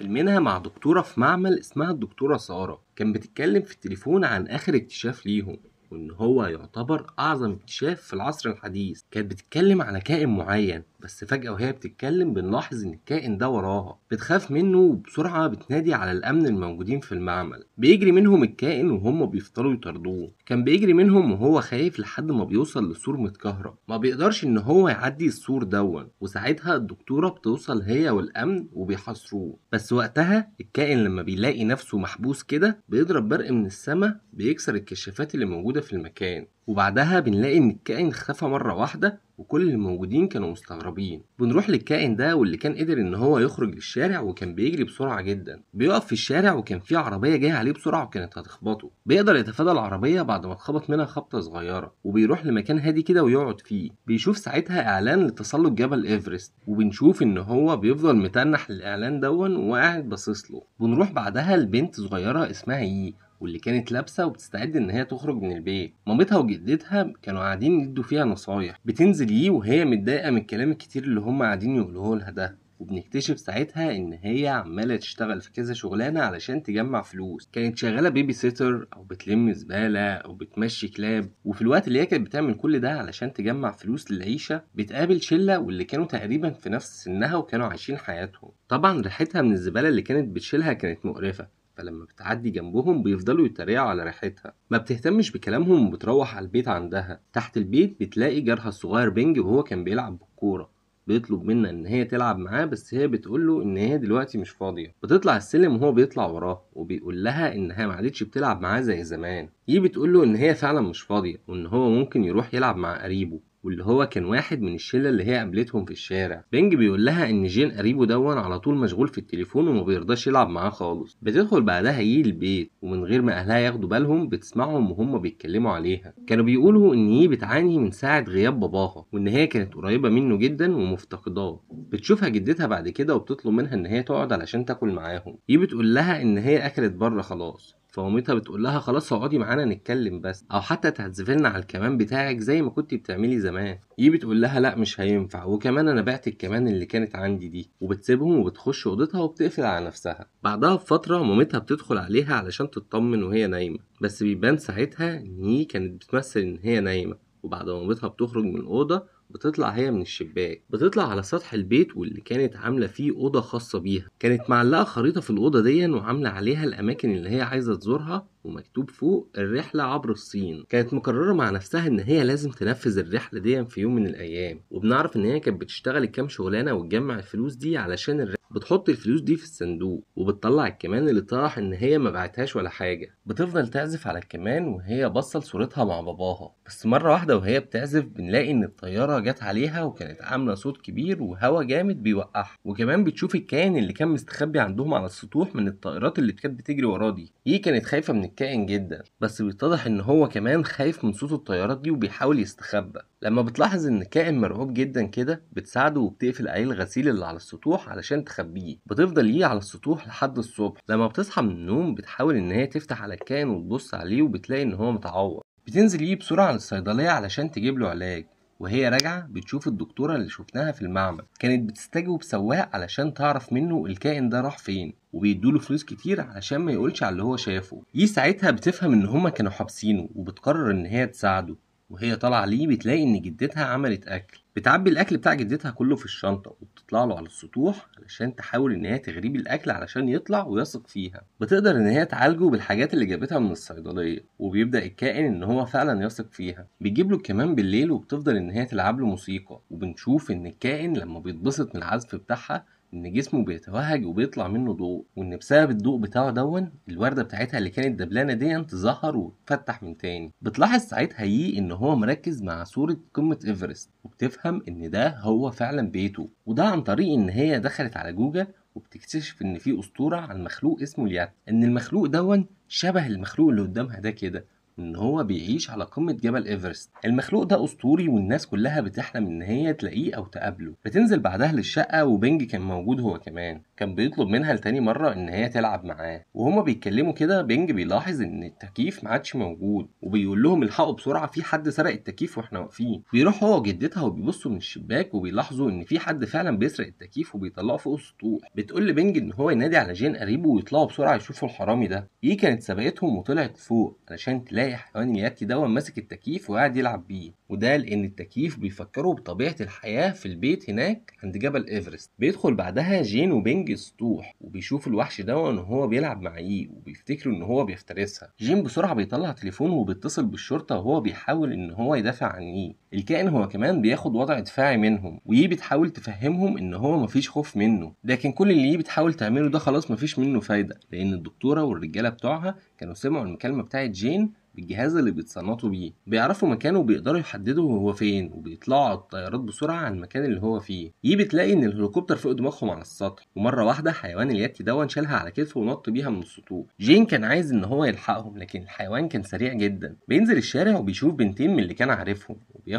منها مع دكتورة في معمل اسمها الدكتورة سارة كان بتتكلم في التليفون عن آخر اكتشاف ليهم وان هو يعتبر اعظم اكتشاف في العصر الحديث كانت بتتكلم على كائن معين بس فجأة وهي بتتكلم بنلاحظ ان الكائن ده وراها بتخاف منه وبسرعة بتنادي على الامن الموجودين في المعمل بيجري منهم الكائن وهم بيفضلوا يطاردوه كان بيجري منهم وهو خايف لحد ما بيوصل لسور متكهرب ما بيقدرش ان هو يعدي السور دون وساعتها الدكتورة بتوصل هي والامن وبيحاصروه بس وقتها الكائن لما بيلاقي نفسه محبوس كده بيضرب برق من السماء بيكسر الكشافات اللي موجودة موجودة في المكان وبعدها بنلاقي إن الكائن اختفى مرة واحدة وكل الموجودين كانوا مستغربين بنروح للكائن ده واللي كان قدر إن هو يخرج للشارع وكان بيجري بسرعة جدا بيقف في الشارع وكان في عربية جاية عليه بسرعة وكانت هتخبطه بيقدر يتفادى العربية بعد ما اتخبط منها خبطة صغيرة وبيروح لمكان هادي كده ويقعد فيه بيشوف ساعتها إعلان لتسلق جبل إيفرست وبنشوف إن هو بيفضل متنح للإعلان دون وقاعد باصص له بنروح بعدها لبنت صغيرة اسمها إيه واللي كانت لابسه وبتستعد ان هي تخرج من البيت مامتها وجدتها كانوا قاعدين يدوا فيها نصايح بتنزل ليه وهي متضايقه من الكلام الكتير اللي هم قاعدين يقولوه لها ده وبنكتشف ساعتها ان هي عماله تشتغل في كذا شغلانه علشان تجمع فلوس كانت شغاله بيبي سيتر او بتلم زباله او بتمشي كلاب وفي الوقت اللي هي كانت بتعمل كل ده علشان تجمع فلوس للعيشه بتقابل شله واللي كانوا تقريبا في نفس سنها وكانوا عايشين حياتهم طبعا ريحتها من الزباله اللي كانت بتشيلها كانت مقرفه فلما بتعدي جنبهم بيفضلوا يتريقوا على ريحتها ما بتهتمش بكلامهم وبتروح على البيت عندها تحت البيت بتلاقي جارها الصغير بينج وهو كان بيلعب بالكورة بيطلب منها ان هي تلعب معاه بس هي بتقول له ان هي دلوقتي مش فاضيه بتطلع السلم وهو بيطلع وراها وبيقول لها انها ما عادتش بتلعب معاه زي زمان يي بتقول له ان هي فعلا مش فاضيه وان هو ممكن يروح يلعب مع قريبه واللي هو كان واحد من الشله اللي هي قابلتهم في الشارع بينج بيقول لها ان جين قريبه دون على طول مشغول في التليفون وما بيرضاش يلعب معاه خالص بتدخل بعدها يي البيت ومن غير ما اهلها ياخدوا بالهم بتسمعهم وهم بيتكلموا عليها كانوا بيقولوا ان يي بتعاني من ساعه غياب باباها وان هي كانت قريبه منه جدا ومفتقداه بتشوفها جدتها بعد كده وبتطلب منها ان هي تقعد علشان تاكل معاهم يي بتقول لها ان هي اكلت بره خلاص فمامتها بتقول لها خلاص اقعدي معانا نتكلم بس او حتى تعزفي لنا على الكمان بتاعك زي ما كنت بتعملي زمان ايه بتقول لها لا مش هينفع وكمان انا بعت الكمان اللي كانت عندي دي وبتسيبهم وبتخش اوضتها وبتقفل على نفسها بعدها بفتره مامتها بتدخل عليها علشان تطمن وهي نايمه بس بيبان ساعتها ان هي كانت بتمثل ان هي نايمه وبعد ما مامتها بتخرج من الاوضه بتطلع هي من الشباك بتطلع على سطح البيت واللي كانت عامله فيه اوضه خاصه بيها كانت معلقه خريطه في الاوضه دي وعامله عليها الاماكن اللي هي عايزه تزورها ومكتوب فوق الرحلة عبر الصين كانت مقررة مع نفسها إن هي لازم تنفذ الرحلة دي في يوم من الأيام وبنعرف إن هي كانت بتشتغل الكام شغلانة وتجمع الفلوس دي علشان الرحلة بتحط الفلوس دي في الصندوق وبتطلع الكمان اللي طرح ان هي ما بعتهاش ولا حاجه بتفضل تعزف على الكمان وهي باصه لصورتها مع باباها بس مره واحده وهي بتعزف بنلاقي ان الطياره جت عليها وكانت عامله صوت كبير وهوا جامد بيوقعها وكمان بتشوف الكائن اللي كان مستخبي عندهم على السطوح من الطائرات اللي كانت بتجري وراه دي هي كانت خايفه من الكائن جدا بس بيتضح ان هو كمان خايف من صوت الطيارات دي وبيحاول يستخبى لما بتلاحظ ان كائن مرعوب جدا كده بتساعده وبتقفل عليه الغسيل اللي على السطوح علشان تخبي بتخبيه بتفضل ليه على السطوح لحد الصبح لما بتصحى من النوم بتحاول ان هي تفتح على الكائن وتبص عليه وبتلاقي ان هو متعور بتنزل ليه بسرعه للصيدليه علشان تجيب له علاج وهي راجعة بتشوف الدكتورة اللي شفناها في المعمل كانت بتستجوب سواق علشان تعرف منه الكائن ده راح فين وبيدوله فلوس كتير علشان ما يقولش على اللي هو شافه يي ساعتها بتفهم ان هما كانوا حابسينه وبتقرر ان هي تساعده وهي طالعة ليه بتلاقي إن جدتها عملت أكل بتعبي الأكل بتاع جدتها كله في الشنطة وبتطلع له على السطوح علشان تحاول إن هي تغريب الأكل علشان يطلع ويثق فيها بتقدر إن هي تعالجه بالحاجات اللي جابتها من الصيدلية وبيبدأ الكائن إن هو فعلا يثق فيها بيجيب له كمان بالليل وبتفضل إن هي تلعب له موسيقى وبنشوف إن الكائن لما بيتبسط من العزف بتاعها ان جسمه بيتوهج وبيطلع منه ضوء وان بسبب الضوء بتاعه دون الورده بتاعتها اللي كانت دبلانه دي تظهر وتفتح من تاني بتلاحظ ساعتها يي ان هو مركز مع صوره قمه ايفرست وبتفهم ان ده هو فعلا بيته وده عن طريق ان هي دخلت على جوجل وبتكتشف ان في اسطوره عن مخلوق اسمه اليات ان المخلوق دون شبه المخلوق اللي قدامها ده كده ان هو بيعيش على قمه جبل ايفرست المخلوق ده اسطوري والناس كلها بتحلم ان هي تلاقيه او تقابله بتنزل بعدها للشقه وبنج كان موجود هو كمان كان بيطلب منها لتاني مره ان هي تلعب معاه وهما بيتكلموا كده بنج بيلاحظ ان التكييف ما عادش موجود وبيقول لهم الحقوا بسرعه في حد سرق التكييف واحنا واقفين بيروح هو وجدتها وبيبصوا من الشباك وبيلاحظوا ان في حد فعلا بيسرق التكييف وبيطلعه فوق السطوح بتقول لبنج ان هو ينادي على جين قريبه ويطلعوا بسرعه يشوفوا الحرامي ده إيه كانت سبقتهم وطلعت فوق علشان تلاقي هتلاقي حيوان ياتي دون ماسك التكييف وقاعد يلعب بيه وده لان التكييف بيفكره بطبيعه الحياه في البيت هناك عند جبل ايفرست بيدخل بعدها جين وبينج السطوح وبيشوف الوحش ان وهو بيلعب مع ايه وبيفتكروا ان هو بيفترسها جين بسرعه بيطلع تليفونه وبيتصل بالشرطه وهو بيحاول ان هو يدافع عن ايه الكائن هو كمان بياخد وضع دفاعي منهم ويي بتحاول تفهمهم ان هو مفيش خوف منه لكن كل اللي يي بتحاول تعمله ده خلاص مفيش منه فايده لان الدكتوره والرجاله بتوعها كانوا سمعوا المكالمه بتاعه جين بالجهاز اللي بيتصنطوا بيه بيعرفوا مكانه وبيقدروا يحددوا هو فين وبيطلعوا على الطيارات بسرعه عن المكان اللي هو فيه يي بتلاقي ان الهليكوبتر فوق دماغهم على السطح ومره واحده حيوان اليتي دون شالها على كتفه ونط بيها من السطوح جين كان عايز ان هو يلحقهم لكن الحيوان كان سريع جدا بينزل الشارع وبيشوف بنتين من اللي كان عارفهم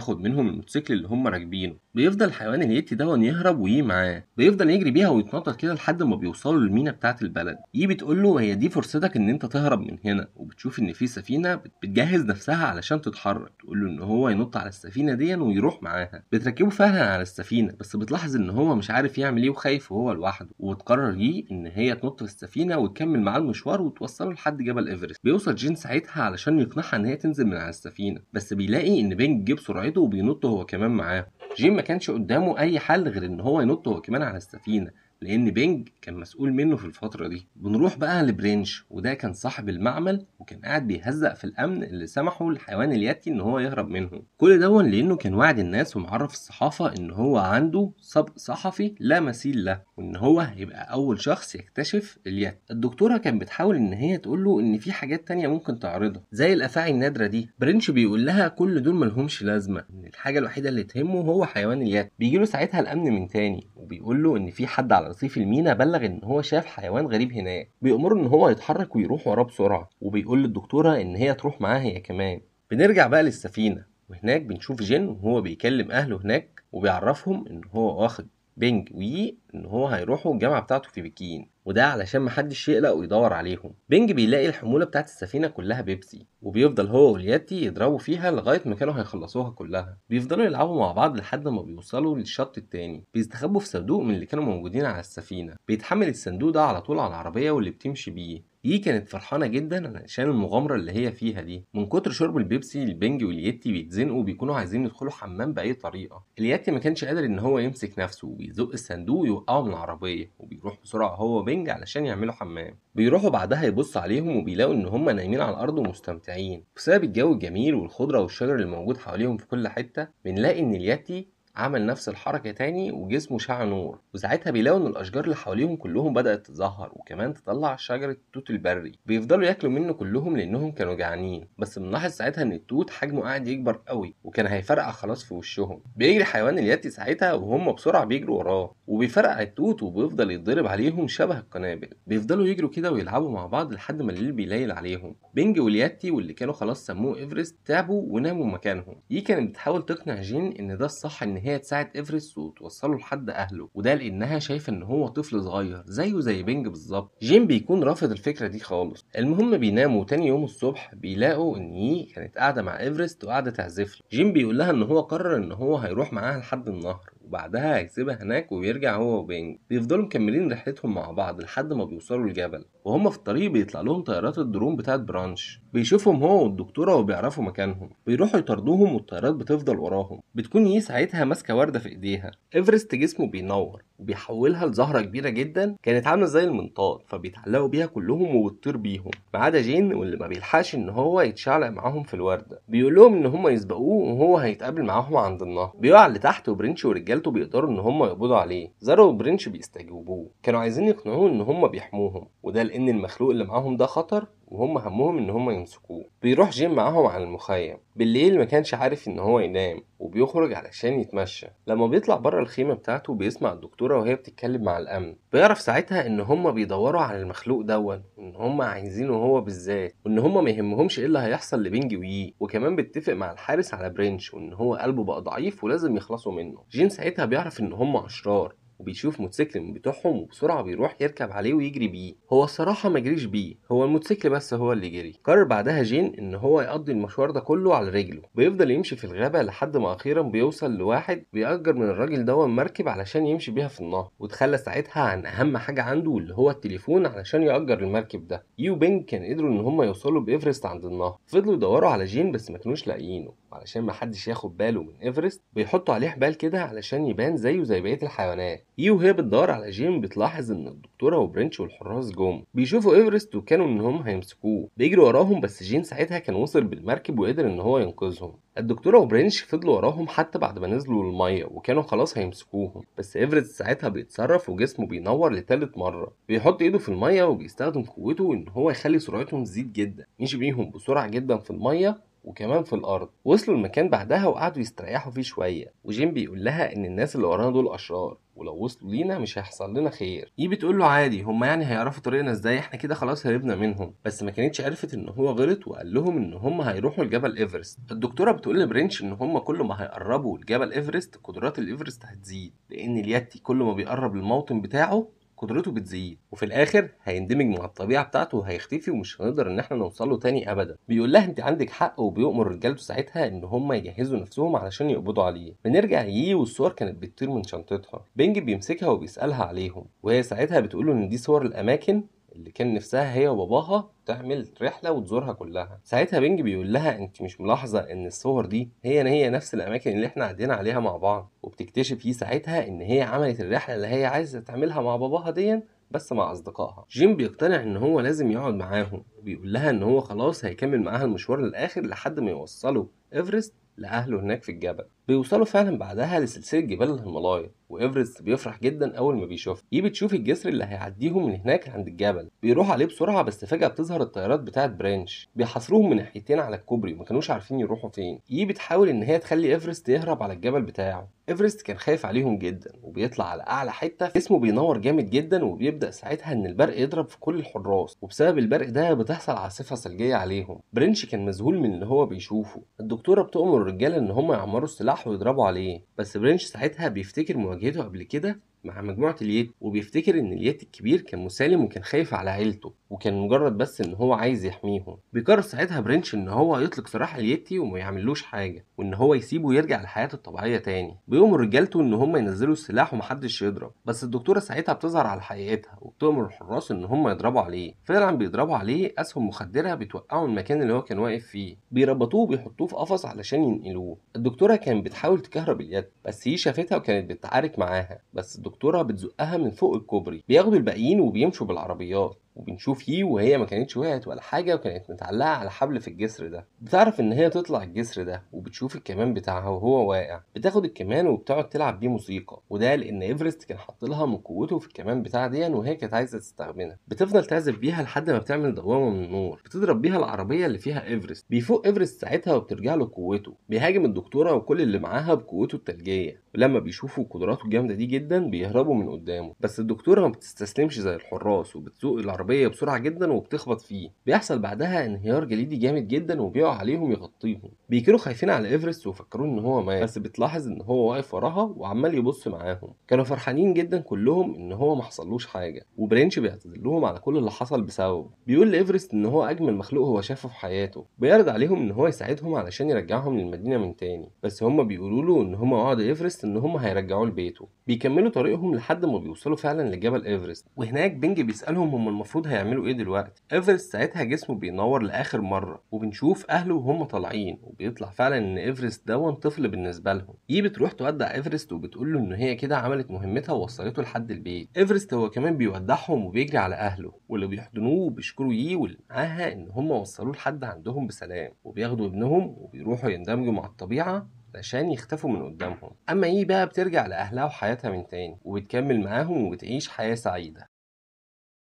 ياخد منهم الموتوسيكل اللي هم راكبينه بيفضل الحيوان اليتي ده يهرب ويجي معاه بيفضل يجري بيها ويتنطط كده لحد ما بيوصلوا للمينا بتاعه البلد يي بتقول له هي دي فرصتك ان انت تهرب من هنا وبتشوف ان في سفينه بتجهز نفسها علشان تتحرك تقول له ان هو ينط على السفينه دي ويروح معاها بتركبه فعلا على السفينه بس بتلاحظ ان هو مش عارف يعمل ايه وخايف وهو لوحده وتقرر يي ان هي تنط في السفينه وتكمل معاه المشوار وتوصله لحد جبل ايفرست بيوصل جين ساعتها علشان يقنعها ان هي تنزل من على السفينه بس بيلاقي ان بينج جه بسرعته وبينط هو كمان معاه جيم ما كانش قدامه اي حل غير ان هو ينط هو كمان على السفينه لان بينج كان مسؤول منه في الفتره دي بنروح بقى لبرينش وده كان صاحب المعمل وكان قاعد بيهزق في الامن اللي سمحوا للحيوان الياتي ان هو يهرب منهم كل دون لانه كان واعد الناس ومعرف الصحافه ان هو عنده سبق صحفي لا مثيل له وان هو هيبقى اول شخص يكتشف اليات الدكتوره كانت بتحاول ان هي تقول له ان في حاجات تانية ممكن تعرضها زي الافاعي النادره دي برينش بيقول لها كل دول ملهمش لازمه ان الحاجه الوحيده اللي تهمه هو حيوان اليات بيجي له ساعتها الامن من تاني وبيقول له ان في حد على الرصيف المينا بلغ ان هو شاف حيوان غريب هناك بيأمره ان هو يتحرك ويروح وراه بسرعه وبيقول للدكتوره ان هي تروح معاه هي كمان بنرجع بقى للسفينه وهناك بنشوف جن وهو بيكلم اهله هناك وبيعرفهم ان هو واخد بينج وي ان هو هيروحوا الجامعه بتاعته في بكين وده علشان محدش يقلق ويدور عليهم بينج بيلاقي الحموله بتاعت السفينه كلها بيبسي وبيفضل هو والياتي يضربوا فيها لغايه ما كانوا هيخلصوها كلها بيفضلوا يلعبوا مع بعض لحد ما بيوصلوا للشط التاني بيستخبوا في صندوق من اللي كانوا موجودين على السفينه بيتحمل الصندوق ده على طول على العربيه واللي بتمشي بيه هي كانت فرحانة جدا علشان المغامرة اللي هي فيها دي من كتر شرب البيبسي البنج واليتي بيتزنقوا وبيكونوا عايزين يدخلوا حمام بأي طريقة اليتي ما كانش قادر ان هو يمسك نفسه وبيزق الصندوق ويوقعه من العربية وبيروح بسرعة هو بنج علشان يعملوا حمام بيروحوا بعدها يبص عليهم وبيلاقوا ان هم نايمين على الارض ومستمتعين بسبب الجو الجميل والخضرة والشجر اللي موجود حواليهم في كل حتة بنلاقي ان اليتي عمل نفس الحركة تاني وجسمه شع نور وساعتها بيلاقوا إن الأشجار اللي حواليهم كلهم بدأت تظهر وكمان تطلع شجرة التوت البري بيفضلوا ياكلوا منه كلهم لأنهم كانوا جعانين بس بنلاحظ ساعتها إن التوت حجمه قاعد يكبر قوي وكان هيفرقع خلاص في وشهم بيجري حيوان اليتي ساعتها وهم بسرعة بيجروا وراه وبيفرقع التوت وبيفضل يتضرب عليهم شبه القنابل بيفضلوا يجروا كده ويلعبوا مع بعض لحد ما الليل بيليل عليهم بينج والياتي واللي كانوا خلاص سموه ايفرست تعبوا وناموا مكانهم دي كانت بتحاول تقنع جين ان ده الصح ان هي تساعد ايفرست وتوصله لحد اهله وده لانها شايفه ان هو طفل صغير زيه زي بينج بالظبط جيم بيكون رافض الفكره دي خالص المهم بيناموا تاني يوم الصبح بيلاقوا ان يي كانت قاعده مع ايفرست وقاعده تعزف له جيم بيقول لها ان هو قرر ان هو هيروح معاها لحد النهر وبعدها هيسيبها هناك ويرجع هو وبينج بيفضلوا مكملين رحلتهم مع بعض لحد ما بيوصلوا الجبل وهم في الطريق بيطلع لهم طيارات الدرون بتاعت برانش بيشوفهم هو والدكتورة وبيعرفوا مكانهم بيروحوا يطاردوهم والطيارات بتفضل وراهم بتكون يي ايه ساعتها ماسكة وردة في ايديها ايفرست جسمه بينور وبيحولها لزهرة كبيرة جدا كانت عاملة زي المنطاد فبيتعلقوا بيها كلهم وبتطير بيهم ما عدا جين واللي ما بيلحقش ان هو يتشعلق معاهم في الوردة بيقول لهم ان هم يسبقوه وهو هيتقابل معاهم عند النهر بيقع لتحت وبرنش ورجاله رجالته بيقدروا ان هم يقبضوا عليه زارو وبرنش بيستجوبوه كانوا عايزين يقنعوه ان هم بيحموهم وده لان المخلوق اللي معاهم ده خطر وهم همهم ان هم يمسكوه بيروح جيم معاهم على المخيم بالليل ما كانش عارف ان هو ينام وبيخرج علشان يتمشى لما بيطلع بره الخيمه بتاعته بيسمع الدكتوره وهي بتتكلم مع الامن بيعرف ساعتها ان هم بيدوروا على المخلوق دون وان هم عايزينه هو بالذات وان هم ما يهمهمش ايه اللي هيحصل لبنج ويي وكمان بيتفق مع الحارس على برينش وان هو قلبه بقى ضعيف ولازم يخلصوا منه جين ساعتها بيعرف ان هم اشرار وبيشوف موتوسيكل من بتوعهم وبسرعه بيروح يركب عليه ويجري بيه هو الصراحه ما جريش بيه هو الموتوسيكل بس هو اللي جري قرر بعدها جين ان هو يقضي المشوار ده كله على رجله بيفضل يمشي في الغابه لحد ما اخيرا بيوصل لواحد بيأجر من الراجل ده مركب علشان يمشي بيها في النهر وتخلى ساعتها عن اهم حاجه عنده اللي هو التليفون علشان يأجر المركب ده يو بينج كان قدروا ان هم يوصلوا بإيفرست عند النهر فضلوا يدوروا على جين بس ما كانوش لاقيينه علشان محدش ياخد باله من ايفرست بيحطوا عليه حبال كده علشان يبان زيه زي بقيه الحيوانات اي وهي بتدور على جيم بتلاحظ ان الدكتوره وبرنش والحراس جم بيشوفوا ايفرست وكانوا ان هم هيمسكوه بيجري وراهم بس جين ساعتها كان وصل بالمركب وقدر ان هو ينقذهم الدكتوره وبرنش فضلوا وراهم حتى بعد ما نزلوا للميه وكانوا خلاص هيمسكوهم بس ايفرست ساعتها بيتصرف وجسمه بينور لتالت مره بيحط ايده في الميه وبيستخدم قوته ان هو يخلي سرعتهم تزيد جدا يمشي بيهم بسرعه جدا في الميه وكمان في الارض وصلوا المكان بعدها وقعدوا يستريحوا فيه شويه وجيم بيقول لها ان الناس اللي ورانا دول اشرار ولو وصلوا لينا مش هيحصل لنا خير ايه بتقول له عادي هم يعني هيعرفوا طريقنا ازاي احنا كده خلاص هربنا منهم بس ما كانتش عرفت ان هو غلط وقال لهم ان هم هيروحوا لجبل ايفرست الدكتوره بتقول لبرينش ان هم كل ما هيقربوا لجبل ايفرست قدرات الايفرست هتزيد لان الياتي كل ما بيقرب للموطن بتاعه قدرته بتزيد وفي الاخر هيندمج مع الطبيعه بتاعته وهيختفي ومش هنقدر ان احنا نوصل له تاني ابدا بيقول لها انت عندك حق وبيؤمر رجالته ساعتها ان هم يجهزوا نفسهم علشان يقبضوا عليه بنرجع ييه والصور كانت بتطير من شنطتها بينج بيمسكها وبيسالها عليهم وهي ساعتها بتقوله ان دي صور الاماكن اللي كان نفسها هي وباباها تعمل رحله وتزورها كلها ساعتها بينج بيقول لها انت مش ملاحظه ان الصور دي هي هي نفس الاماكن اللي احنا عدينا عليها مع بعض وبتكتشف فيه ساعتها ان هي عملت الرحله اللي هي عايزه تعملها مع باباها دي بس مع اصدقائها جيم بيقتنع ان هو لازم يقعد معاهم بيقول لها ان هو خلاص هيكمل معاها المشوار للاخر لحد ما يوصلوا ايفرست لاهله هناك في الجبل بيوصلوا فعلا بعدها لسلسلة جبال الهيمالايا وإيفرست بيفرح جدا أول ما بيشوفها إيه بتشوف الجسر اللي هيعديهم من هناك عند الجبل بيروح عليه بسرعة بس فجأة بتظهر الطيارات بتاعة برانش بيحاصروهم من ناحيتين على الكوبري وما كانوش عارفين يروحوا فين إيه بتحاول إن هي تخلي إيفرست يهرب على الجبل بتاعه إيفرست كان خايف عليهم جدا وبيطلع على أعلى حتة جسمه بينور جامد جدا وبيبدأ ساعتها إن البرق يضرب في كل الحراس وبسبب البرق ده بتحصل عاصفة ثلجية عليهم برانش كان مذهول من اللي هو بيشوفه الدكتورة بتؤمر الرجالة إن هم يعمروا السلاح راحوا يضربوا عليه بس برينش ساعتها بيفتكر مواجهته قبل كده مع مجموعة اليت وبيفتكر إن اليت الكبير كان مسالم وكان خايف على عيلته وكان مجرد بس إن هو عايز يحميهم بيقرر ساعتها برينش إن هو يطلق سراح اليتي وما يعملوش حاجة وإن هو يسيبه يرجع لحياته الطبيعية تاني بيأمر رجالته إن هم ينزلوا السلاح ومحدش يضرب بس الدكتورة ساعتها بتظهر على حقيقتها وبتأمر الحراس إن هم يضربوا عليه فعلا بيضربوا عليه أسهم مخدرة بتوقعه المكان اللي هو كان واقف فيه بيربطوه وبيحطوه في قفص علشان ينقلوه الدكتورة كانت بتحاول تكهرب اليد بس هي شافتها وكانت بتتعارك معاها بس الدكتورة الدكتوره بتزقها من فوق الكوبري بياخدوا الباقيين وبيمشوا بالعربيات وبنشوف يي وهي ما كانتش وقعت ولا حاجه وكانت متعلقه على حبل في الجسر ده بتعرف ان هي تطلع الجسر ده وبتشوف الكمان بتاعها وهو واقع بتاخد الكمان وبتقعد تلعب بيه موسيقى وده لان ايفرست كان حاط لها من قوته في الكمان بتاع دي وهي كانت عايزه تستخدمها بتفضل تعزف بيها لحد ما بتعمل دوامه من النور بتضرب بيها العربيه اللي فيها ايفرست بيفوق ايفرست ساعتها وبترجع له قوته بيهاجم الدكتوره وكل اللي معاها بقوته الثلجيه ولما بيشوفوا قدراته الجامده دي جدا بيهربوا من قدامه بس الدكتوره ما بتستسلمش زي الحراس وبتسوق العربيه العربية بسرعة جدا وبتخبط فيه بيحصل بعدها انهيار جليدي جامد جدا وبيقع عليهم يغطيهم بيكونوا خايفين على ايفرست وفكرون ان هو مات بس بتلاحظ ان هو واقف وراها وعمال يبص معاهم كانوا فرحانين جدا كلهم ان هو ما حصلوش حاجة وبرينش بيعتذر لهم على كل اللي حصل بسببه بيقول لايفرست ان هو اجمل مخلوق هو شافه في حياته بيعرض عليهم ان هو يساعدهم علشان يرجعهم للمدينة من تاني بس هما بيقولوا له ان هما وعدوا ايفرست ان هما هيرجعوه لبيته بيكملوا طريقهم لحد ما بيوصلوا فعلا لجبل ايفرست وهناك بينج بيسالهم هم المفروض المفروض هيعملوا ايه دلوقتي ايفرست ساعتها جسمه بينور لاخر مره وبنشوف اهله وهم طالعين وبيطلع فعلا ان ايفرست ده طفل بالنسبه لهم يي إيه بتروح تودع ايفرست وبتقول له ان هي كده عملت مهمتها ووصلته لحد البيت ايفرست هو كمان بيودعهم وبيجري على اهله واللي بيحضنوه وبيشكروا يي إيه واللي معاها ان هم وصلوه لحد عندهم بسلام وبياخدوا ابنهم وبيروحوا يندمجوا مع الطبيعه علشان يختفوا من قدامهم اما ايه بقى بترجع لاهلها وحياتها من تاني وبتكمل معاهم وبتعيش حياه سعيده